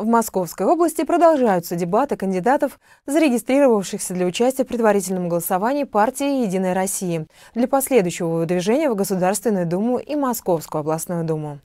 В Московской области продолжаются дебаты кандидатов, зарегистрировавшихся для участия в предварительном голосовании партии «Единая Россия» для последующего выдвижения в Государственную Думу и Московскую областную Думу.